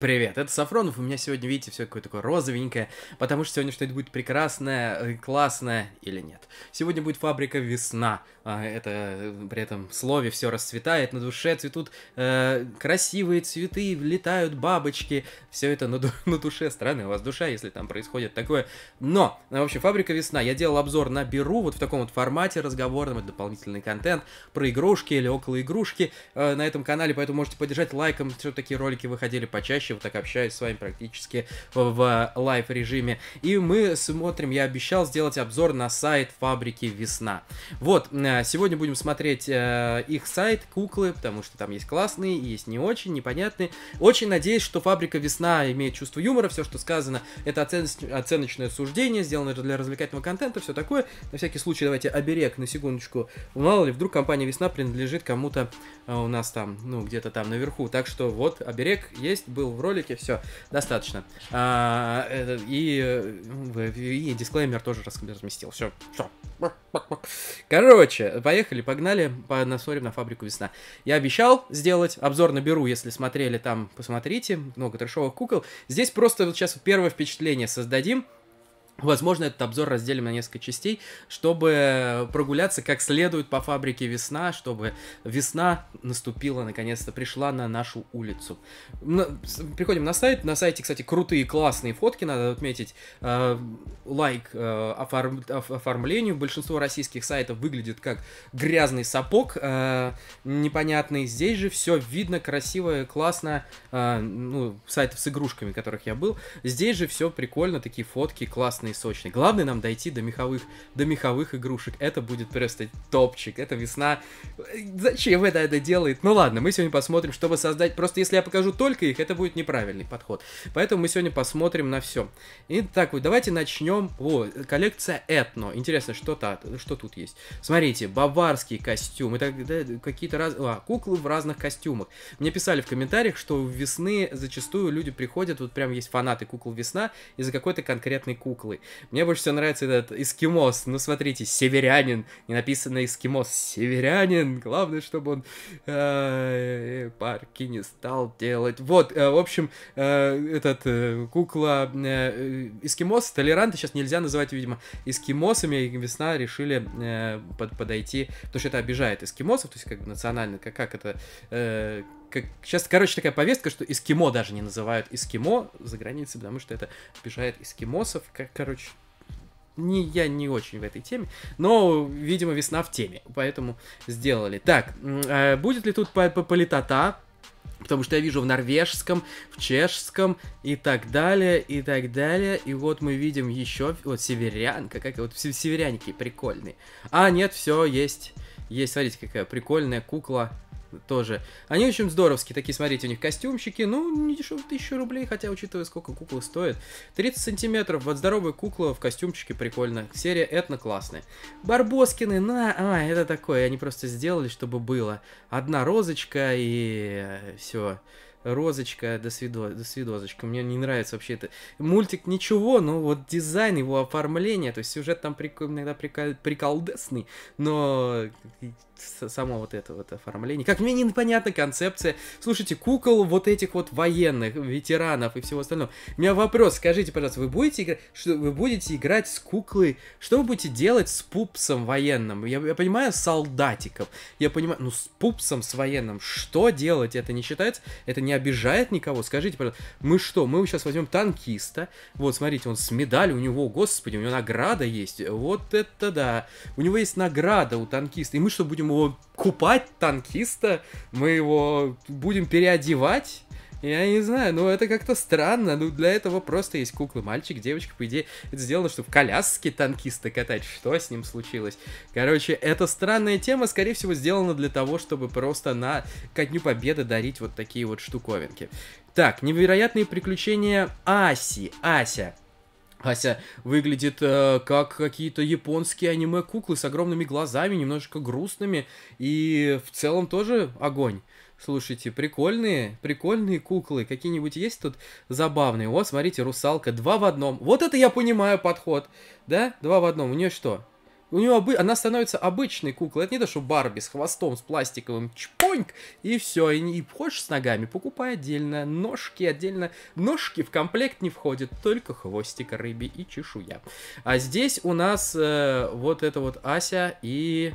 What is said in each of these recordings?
Привет, это Сафронов, у меня сегодня, видите, все какое-то такое розовенькое, потому что сегодня что-нибудь будет прекрасное, э, классное или нет. Сегодня будет фабрика «Весна», а, это э, при этом слове все расцветает, на душе цветут э, красивые цветы, влетают бабочки, все это на, на душе страны, у вас душа, если там происходит такое. Но, в общем, фабрика «Весна», я делал обзор на Беру, вот в таком вот формате разговорном, это дополнительный контент про игрушки или около игрушки э, на этом канале, поэтому можете поддержать лайком, все такие ролики выходили почаще чаще вот так общаюсь с вами практически в э, лайв-режиме. И мы смотрим, я обещал сделать обзор на сайт фабрики «Весна». Вот, э, сегодня будем смотреть э, их сайт, куклы, потому что там есть классные, есть не очень, непонятные. Очень надеюсь, что фабрика «Весна» имеет чувство юмора, все, что сказано, это оценочное суждение, сделано для развлекательного контента, все такое. На всякий случай давайте оберег на секундочку. Мало ли, вдруг компания «Весна» принадлежит кому-то у нас там, ну, где-то там наверху. Так что вот, оберег есть, был в ролике, все, достаточно. А, и, э, и дисклеймер тоже разместил, все, все. Короче, поехали, погнали, по, насорим на фабрику весна. Я обещал сделать обзор на Беру, если смотрели там, посмотрите, много трешовых кукол. Здесь просто вот сейчас первое впечатление создадим, Возможно, этот обзор разделим на несколько частей, чтобы прогуляться как следует по фабрике весна, чтобы весна наступила, наконец-то пришла на нашу улицу. Приходим на сайт. На сайте, кстати, крутые, классные фотки, надо отметить. Э, лайк э, оформ... оформлению. Большинство российских сайтов выглядит как грязный сапог, э, непонятный. Здесь же все видно красиво, классно. ну, сайтов с игрушками, которых я был. Здесь же все прикольно, такие фотки классные вкусный и сочный. Главное нам дойти до меховых, до меховых игрушек. Это будет просто топчик. Это весна. Зачем это это делает? Ну ладно, мы сегодня посмотрим, чтобы создать... Просто если я покажу только их, это будет неправильный подход. Поэтому мы сегодня посмотрим на все. Итак, вот давайте начнем. О, коллекция Этно. Интересно, что, то что тут есть? Смотрите, баварский костюм. Это да, какие-то раз... а, куклы в разных костюмах. Мне писали в комментариях, что весны зачастую люди приходят, вот прям есть фанаты кукол весна из-за какой-то конкретной куклы. Мне больше всего нравится этот эскимос. Ну, смотрите, северянин. Не написано эскимос. Северянин. Главное, чтобы он э, э, парки не стал делать. Вот, э, в общем, этот кукла э, эскимос, толеранты сейчас нельзя называть, видимо, эскимосами. И весна решили подойти, потому что это обижает эскимосов, то есть как бы национально, как, как это как, сейчас, короче, такая повестка, что эскимо даже не называют эскимо за границей, потому что это обижает эскимосов. Как, короче, не, я не очень в этой теме, но, видимо, весна в теме, поэтому сделали. Так, э, будет ли тут по политота? Потому что я вижу в норвежском, в чешском и так далее, и так далее. И вот мы видим еще, вот северянка, как вот северянки прикольные. А, нет, все, есть, есть, смотрите, какая прикольная кукла тоже. Они очень здоровские, такие, смотрите, у них костюмчики, ну, не дешево, тысячу рублей, хотя, учитывая, сколько кукла стоит. 30 сантиметров, вот здоровая кукла в костюмчике, прикольно. Серия Этно классная. Барбоскины, на, а, это такое, они просто сделали, чтобы было. Одна розочка и э, все. Розочка, до, свидо... до свидозочка. Мне не нравится вообще это. Мультик ничего, но вот дизайн, его оформление, то есть сюжет там прик... иногда прикол... приколдесный, но само вот это вот оформление. Как мне непонятна концепция, слушайте, кукол вот этих вот военных, ветеранов и всего остального. У меня вопрос, скажите, пожалуйста, вы будете, игра... что, вы будете играть с куклой, что вы будете делать с пупсом военным? Я, я понимаю солдатиков, я понимаю, ну с пупсом, с военным, что делать? Это не считается, это не обижает никого? Скажите, пожалуйста, мы что, мы сейчас возьмем танкиста, вот, смотрите, он с медалью, у него, господи, у него награда есть, вот это да, у него есть награда у танкиста, и мы что, будем его купать танкиста, мы его будем переодевать. Я не знаю, ну это как-то странно. Ну для этого просто есть куклы. Мальчик, девочка, по идее, это сделано, чтобы коляски танкиста катать. Что с ним случилось? Короче, эта странная тема, скорее всего, сделана для того, чтобы просто на ко Дню Победы дарить вот такие вот штуковинки. Так, невероятные приключения Аси. Ася. Ася выглядит э, как какие-то японские аниме-куклы с огромными глазами, немножко грустными, и в целом тоже огонь. Слушайте, прикольные, прикольные куклы. Какие-нибудь есть тут забавные? О, смотрите, русалка. Два в одном. Вот это я понимаю подход. Да? Два в одном. У нее что? У нее обы... она становится обычной куклой. Это не то, что Барби с хвостом, с пластиковым чпоньк, и все. И, и хочешь с ногами, покупай отдельно. Ножки отдельно. Ножки в комплект не входят, только хвостик рыбе и чешуя. А здесь у нас э, вот это вот Ася и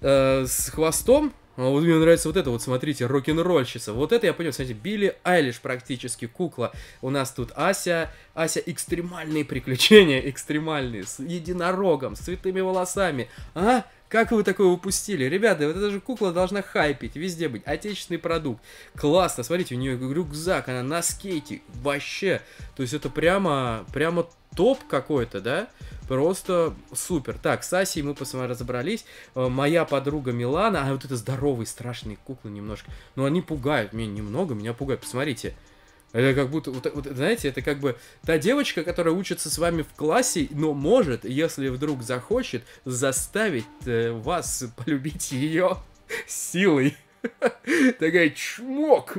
э, с хвостом а вот мне нравится вот это, вот смотрите, рок-н-ролльщица. Вот это я понял, смотрите, Билли Айлиш практически кукла. У нас тут Ася, Ася экстремальные приключения, экстремальные, с единорогом, с цветными волосами. А? Как вы такое упустили? Ребята, вот эта же кукла должна хайпить, везде быть. Отечественный продукт. Классно, смотрите, у нее рюкзак, она на скейте. Вообще. То есть это прямо, прямо топ какой-то, да? Просто супер. Так, с Асей мы с вами разобрались. Э, моя подруга Милана, а вот это здоровые страшные куклы немножко. Но ну, они пугают меня немного, меня пугают. Посмотрите. Это как будто, вот, вот, знаете, это как бы та девочка, которая учится с вами в классе, но может, если вдруг захочет, заставить э, вас полюбить ее силой. Такая чмок,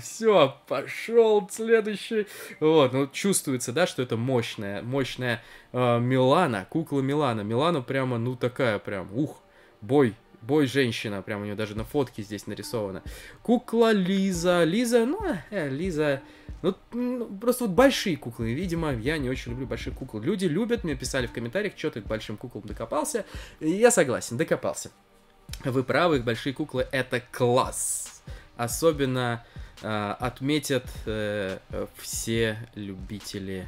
все, пошел следующий. Вот, ну чувствуется, да, что это мощная, мощная э, Милана, кукла Милана. Милана прямо, ну такая прям, ух, бой Бой женщина, прям у нее даже на фотке здесь нарисована Кукла Лиза, Лиза, ну, э, Лиза, ну, ну, просто вот большие куклы, видимо, я не очень люблю большие куклы. Люди любят, мне писали в комментариях, что ты к большим куклам докопался. Я согласен, докопался. Вы правы, большие куклы это класс. Особенно э, отметят э, все любители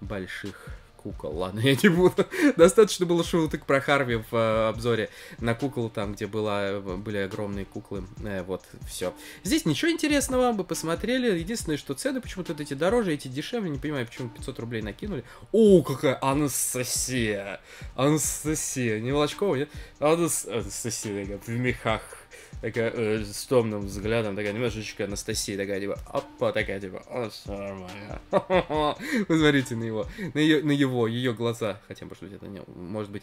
больших кукол. Ладно, я не буду. Достаточно было шуток про Харви в э, обзоре на кукол, там, где была, э, были огромные куклы. Э, вот, все. Здесь ничего интересного, мы посмотрели. Единственное, что цены почему-то эти дороже, эти дешевле. Не понимаю, почему 500 рублей накинули. О, какая Анастасия! Анастасия! Не Волочкова, нет? Анас... Анастасия, в мехах такая э, с томным взглядом, такая немножечко Анастасия, такая типа, опа, такая типа, о, все нормально. Посмотрите на его, на, ее, на его, ее глаза, хотя, может быть, это не, может быть,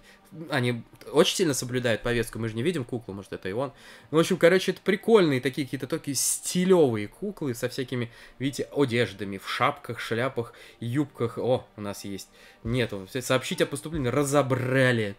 они очень сильно соблюдают повестку, мы же не видим куклу, может, это и он. Ну, в общем, короче, это прикольные такие какие-то такие стилевые куклы со всякими, видите, одеждами, в шапках, шляпах, юбках. О, у нас есть. Нету. Сообщить о поступлении разобрали.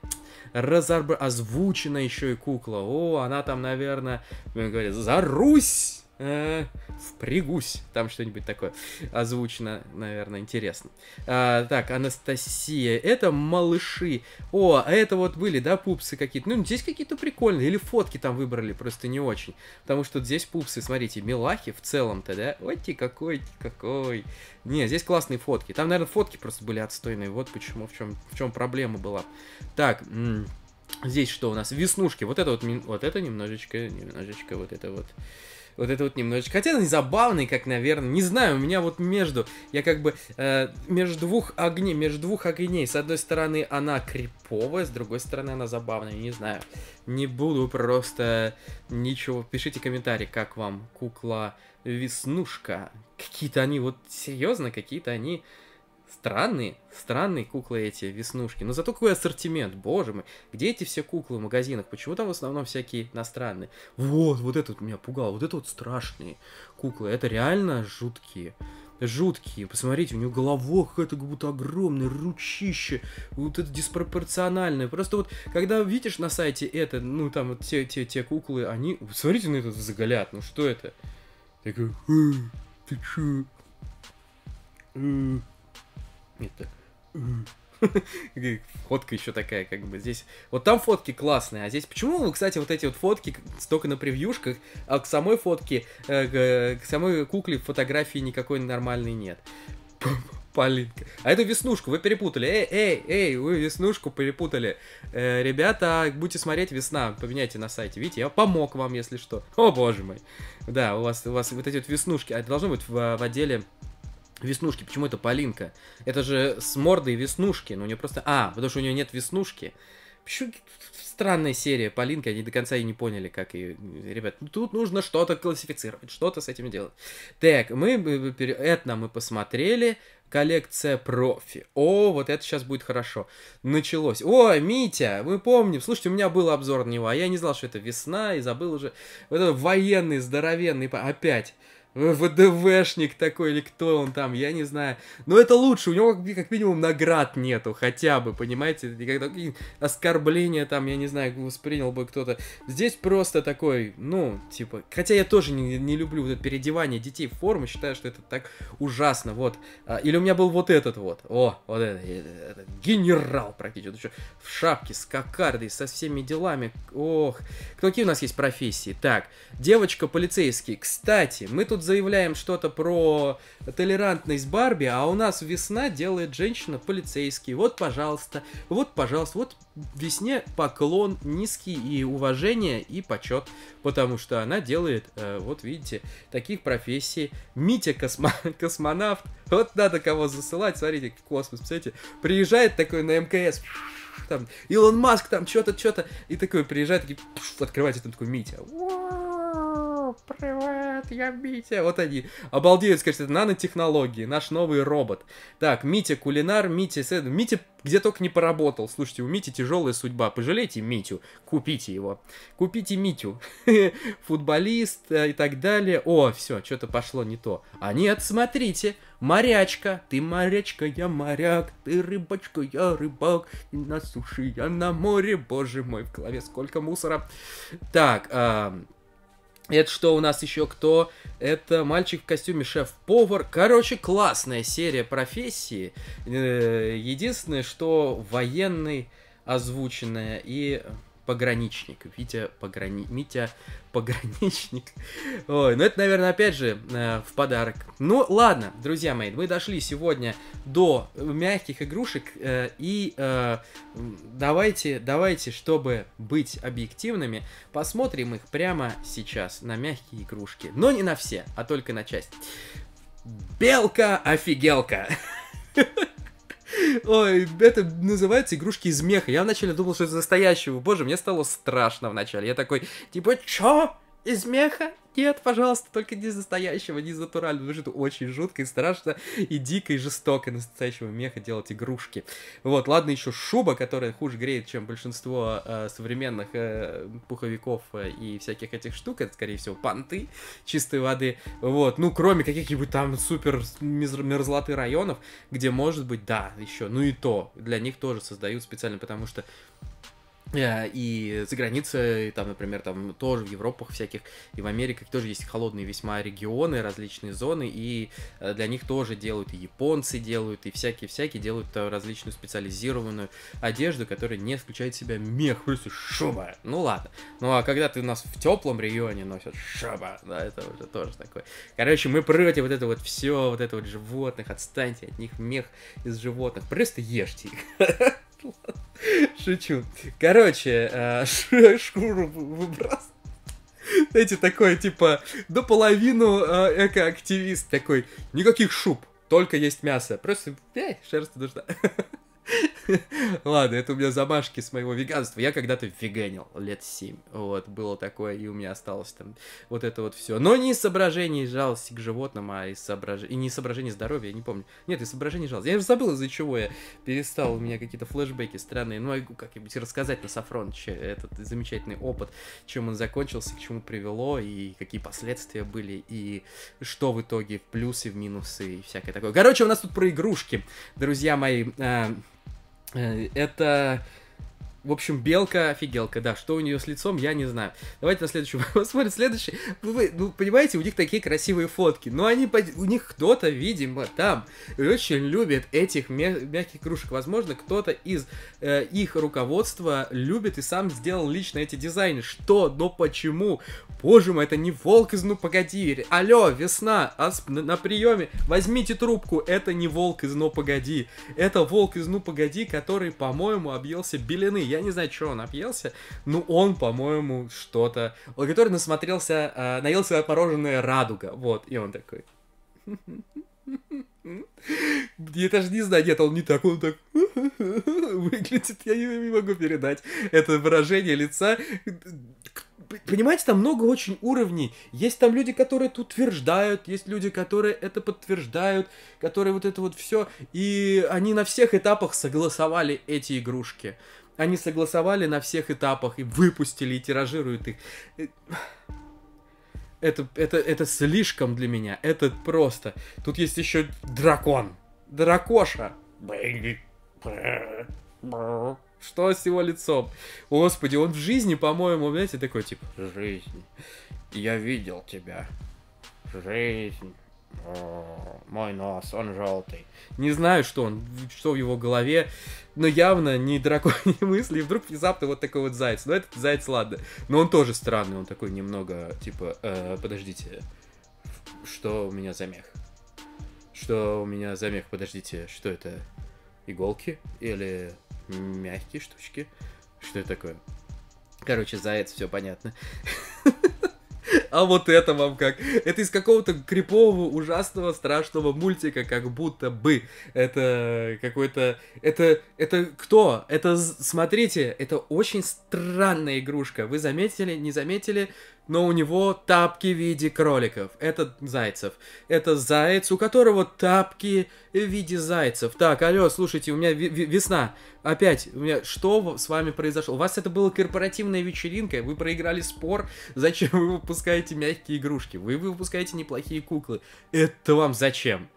Разобрали. Озвучена еще и кукла. О, она там, наверное, она говорит «За Русь!» э, впрягусь. Там что-нибудь такое озвучено, наверное, интересно. А, так, Анастасия. Это малыши. О, а это вот были, да, пупсы какие-то. Ну, здесь какие-то прикольные. Или фотки там выбрали, просто не очень. Потому что здесь пупсы, смотрите, милахи в целом-то, да. Вот ты какой, какой. Не, здесь классные фотки. Там, наверное, фотки просто были отстойные. Вот почему, в чем, в чем проблема была. Так, Здесь что у нас? Веснушки. Вот это вот, вот это немножечко, немножечко вот это вот. Вот это вот немножечко. Хотя они забавные, как, наверное. Не знаю, у меня вот между... Я как бы э, между двух огней, между двух огней. С одной стороны она криповая, с другой стороны она забавная. Не знаю. Не буду просто ничего. Пишите комментарий, как вам кукла Веснушка. Какие-то они вот серьезно, какие-то они Странные, странные куклы эти, веснушки. Но зато какой ассортимент, боже мой. Где эти все куклы в магазинах? Почему там в основном всякие иностранные? Вот, вот этот меня пугал, Вот это вот страшные куклы. Это реально жуткие. Жуткие. Посмотрите, у него головок какая-то как будто огромное, ручище. Вот это диспропорциональное. Просто вот, когда видишь на сайте это, ну там вот те, те, те куклы, они... Смотрите, на этот взгляд, ну что это? Такой, «Э, ты чё? Э, нет, так... Э. Фотка еще такая, как бы здесь. Вот там фотки классные, а здесь почему кстати, вот эти вот фотки столько на превьюшках, а к самой фотке, э, к самой кукле фотографии никакой нормальной нет. Полинка. А эту веснушку вы перепутали. Эй, эй, эй, вы веснушку перепутали. Э, ребята, будете смотреть весна, поменяйте на сайте. Видите, я помог вам, если что. О, боже мой. Да, у вас, у вас вот эти вот веснушки. А это должно быть в, в отделе Веснушки, почему это Полинка? Это же с мордой веснушки, но у нее просто... А, потому что у нее нет веснушки. Почему странная серия Полинка, они до конца и не поняли, как ее... Ребят, ну, тут нужно что-то классифицировать, что-то с этим делать. Так, мы... Этно мы посмотрели, коллекция профи. О, вот это сейчас будет хорошо. Началось. О, Митя, мы помним. Слушайте, у меня был обзор на него, а я не знал, что это весна, и забыл уже. Вот этот военный, здоровенный... Опять. ВДВшник такой или кто он там, я не знаю. Но это лучше, у него как, как минимум наград нету, хотя бы, понимаете? Никогда оскорбления там, я не знаю, воспринял бы кто-то. Здесь просто такой, ну, типа... Хотя я тоже не, не люблю вот это переодевание детей в форму, считаю, что это так ужасно, вот. А, или у меня был вот этот вот, о, вот этот, э, этот генерал практически, еще в шапке, с кокардой, со всеми делами, ох. Какие у нас есть профессии? Так, девочка полицейский, кстати, мы тут заявляем что-то про толерантность Барби, а у нас весна делает женщина полицейский. Вот, пожалуйста, вот, пожалуйста, вот весне поклон низкий и уважение, и почет, потому что она делает, э, вот видите, таких профессий. Митя космо космонавт, вот надо кого засылать, смотрите, в космос, смотрите, приезжает такой на МКС, там, Илон Маск, там, что-то, что-то, и такой приезжает, такие, открывайте, там такой Митя, привет, я Митя. Вот они. Обалдеют, скажите, это нанотехнологии, наш новый робот. Так, Митя кулинар, Митя... Митя где только не поработал. Слушайте, у Мити тяжелая судьба. Пожалейте Митю, купите его. Купите Митю. Футболист э, и так далее. О, все, что-то пошло не то. А нет, смотрите, морячка. Ты морячка, я моряк. Ты рыбачка, я рыбак. И на суше, я на море. Боже мой, в голове сколько мусора. Так, эм... Это что у нас еще кто? Это мальчик в костюме шеф-повар. Короче, классная серия профессии. Э, единственное, что военный озвученная и Пограничник. Витя Пограни... Митя Пограничник. Ой, ну это, наверное, опять же э, в подарок. Ну ладно, друзья мои, мы дошли сегодня до мягких игрушек. Э, и э, давайте, давайте, чтобы быть объективными, посмотрим их прямо сейчас на мягкие игрушки. Но не на все, а только на часть. Белка-офигелка. Ой, это называется игрушки из меха. Я вначале думал, что это настоящего. Боже, мне стало страшно вначале. Я такой, типа, чё? из меха? Нет, пожалуйста, только не из настоящего, не из натурального. это очень жутко и страшно, и дико, и жестоко из настоящего меха делать игрушки. Вот, ладно, еще шуба, которая хуже греет, чем большинство э, современных э, пуховиков э, и всяких этих штук. Это, скорее всего, понты чистой воды. Вот, ну, кроме каких-нибудь там супер мерзлоты районов, где, может быть, да, еще, ну и то. Для них тоже создают специально, потому что Э, и за границей, там, например, там тоже в Европах всяких и в Америках тоже есть холодные весьма регионы, различные зоны, и э, для них тоже делают, и японцы делают, и всякие-всякие делают э, различную специализированную одежду, которая не включает в себя мех, просто шуба. Ну ладно. Ну а когда ты у нас в теплом регионе носят шуба, да, это уже тоже такое. Короче, мы против вот это вот все, вот это вот животных, отстаньте от них мех из животных, просто ешьте их. Шучу. Короче, э, шкуру выброс. Знаете, такой, типа, наполовину э, экоактивист такой. Никаких шуб, только есть мясо. Просто, эй, шерсть нужна. Ладно, это у меня замашки с моего веганства. Я когда-то веганил лет 7. Вот, было такое, и у меня осталось там вот это вот все. Но не из соображений жалости к животным, а из соображений... И не из соображений здоровья, я не помню. Нет, из соображений жалости. Я же забыл, из-за чего я перестал. У меня какие-то флешбеки странные. Ну, могу как-нибудь рассказать на Сафронче этот замечательный опыт, чем он закончился, к чему привело, и какие последствия были, и что в итоге в плюсы, в минусы и всякое такое. Короче, у нас тут про игрушки, друзья мои. Э, Э, это в общем, белка офигелка, да. Что у нее с лицом, я не знаю. Давайте на следующую посмотрим. Следующий. Ну, вы, ну, понимаете, у них такие красивые фотки. Но они, у них кто-то, видимо, там очень любит этих мя- мягких игрушек. Возможно, кто-то из э, их руководства любит и сам сделал лично эти дизайны. Что? Но почему? Боже мой, это не волк из ну погоди. Алло, весна, асп, на, на приеме. Возьмите трубку. Это не волк из ну погоди. Это волк из ну погоди, который, по-моему, объелся белины. Я я не знаю, что он объелся, но он, по-моему, что-то... Он, который насмотрелся, э, а, наелся мороженое «Радуга», вот, и он такой... Я даже не знаю, нет, он не так, он так выглядит, я не могу передать это выражение лица понимаете, там много очень уровней. Есть там люди, которые это утверждают, есть люди, которые это подтверждают, которые вот это вот все. И они на всех этапах согласовали эти игрушки. Они согласовали на всех этапах и выпустили, и тиражируют их. Э, это, это, это слишком для меня. Это просто. Тут есть еще дракон. Дракоша. Что с его лицом? Господи, он в жизни, по-моему, знаете, такой тип. Жизнь. Я видел тебя. Жизнь мой нос, он желтый. Не знаю, что он, что в его голове, но явно не драконьи мысли. И вдруг внезапно вот такой вот заяц. Но этот заяц, ладно. Но он тоже странный, он такой немного, типа, э, подождите, что у меня за мех? Что у меня за мех? Подождите, что это? Иголки? Или мягкие штучки? Что это такое? Короче, заяц, все понятно. а вот это вам как? Это из какого-то крипового, ужасного, страшного мультика, как будто бы. Это какой-то... Это... Это кто? Это... Смотрите, это очень странная игрушка. Вы заметили, не заметили? но у него тапки в виде кроликов. Это зайцев. Это заяц, у которого тапки в виде зайцев. Так, алло, слушайте, у меня весна. Опять, у меня что с вами произошло? У вас это была корпоративная вечеринка, вы проиграли спор, зачем вы выпускаете мягкие игрушки? Вы выпускаете неплохие куклы. Это вам зачем?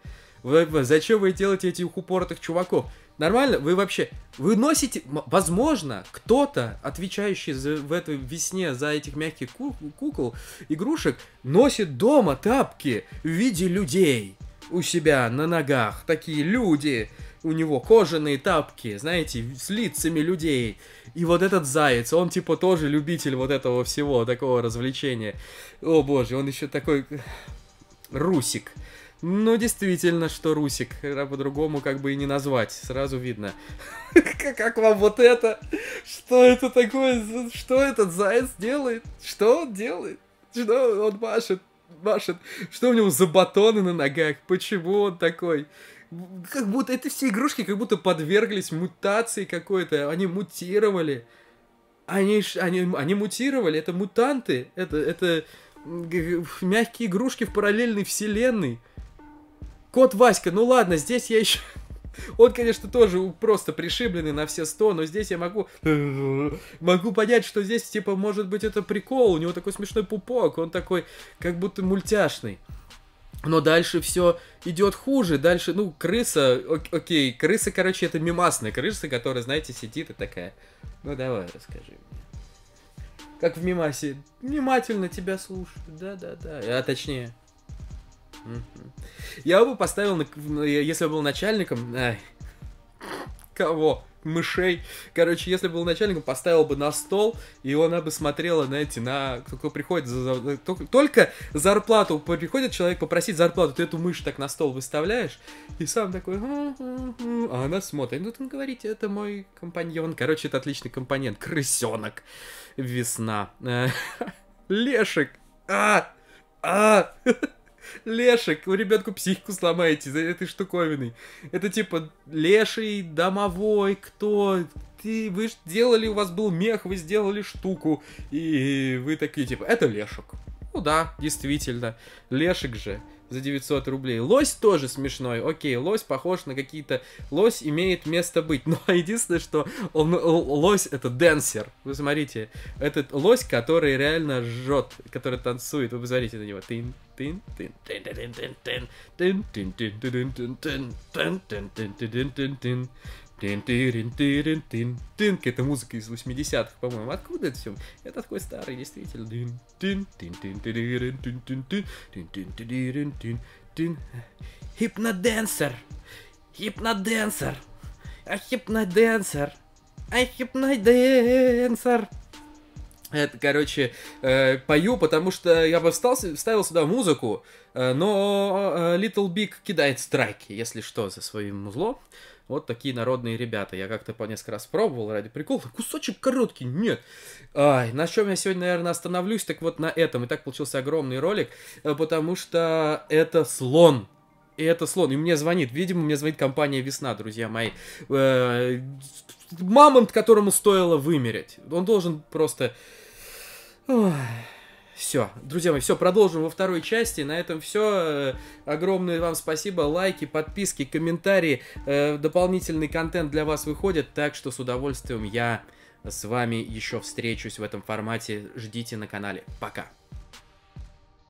Вы, зачем вы делаете этих упоротых чуваков? Нормально? Вы вообще... Вы носите... Возможно, кто-то, отвечающий за, в этой весне за этих мягких кукол, игрушек, носит дома тапки в виде людей у себя на ногах. Такие люди. У него кожаные тапки, знаете, с лицами людей. И вот этот заяц, он типа тоже любитель вот этого всего, такого развлечения. О боже, он еще такой... Э, русик. Ну, действительно, что Русик. А по-другому как бы и не назвать. Сразу видно. Как вам вот это? Что это такое? Что этот заяц делает? Что он делает? Что он машет? Машет. Что у него за батоны на ногах? Почему он такой? Как будто это все игрушки как будто подверглись мутации какой-то. Они мутировали. Они, они, они мутировали. Это мутанты. Это, это мягкие игрушки в параллельной вселенной. Кот Васька, ну ладно, здесь я еще... Он, конечно, тоже просто пришибленный на все сто, но здесь я могу... Могу понять, что здесь, типа, может быть, это прикол. У него такой смешной пупок, он такой как будто мультяшный. Но дальше все идет хуже. Дальше, ну, крыса, ок окей, крыса, короче, это мимасная крыса, которая, знаете, сидит и такая. Ну, давай, расскажи мне. Как в мимасе. Внимательно тебя слушаю. Да-да-да. А точнее, я бы поставил, если бы был начальником... Ай. Кого? мышей. Короче, если был начальником, поставил бы на стол, и она бы смотрела, знаете, на... Только приходит... За... Только... Только зарплату приходит человек попросить зарплату, ты эту мышь так на стол выставляешь, и сам такой... А она смотрит. Ну, там говорите, это мой компаньон. Короче, это отличный компонент. Крысенок. Весна. Лешек. А! А! Лешек, у ребенку психику сломаете за этой штуковиной. Это типа леший, домовой, кто? Ты, вы сделали у вас был мех, вы сделали штуку, и вы такие типа, это лешек. Ну да, действительно. Лешек же за 900 рублей. Лось тоже смешной. Окей, лось похож на какие-то... Лось имеет место быть. Но единственное, что он, лось это денсер. Вы смотрите, этот лось, который реально жжет, который танцует. Вы посмотрите на него. Тын, тын, тын, тын, тын, тын, тын, тын, тын, тын, тын, тын, тын, тын, тын, тын, тын, тын, тин тин тин тин тин Это музыка из 80-х, по-моему. Откуда это все? Это такой старый, действительно. Тин тин тин тин тин тин тин тин тин тин тин тин Хипноденсер! Хипноденсер! А хипноденсер! А хипноденсер! Это, короче, э, пою, потому что я бы встал, вставил сюда музыку, э, но э, Little Big кидает страйки, если что, за своим музло. Э, вот такие народные ребята. Я как-то по несколько раз пробовал ради прикола. Кусочек короткий, нет. Ай, на чем я сегодня, наверное, остановлюсь, так вот на этом. И так получился огромный ролик, э, потому что это слон. И это слон. И мне звонит. Видимо, мне звонит компания Весна, друзья мои. Э, мамонт, которому стоило вымереть. Он должен просто... Ой. Все, друзья мои, все, продолжим во второй части. На этом все. Э, огромное вам спасибо. Лайки, подписки, комментарии. Э, дополнительный контент для вас выходит, так что с удовольствием я с вами еще встречусь в этом формате. Ждите на канале. Пока.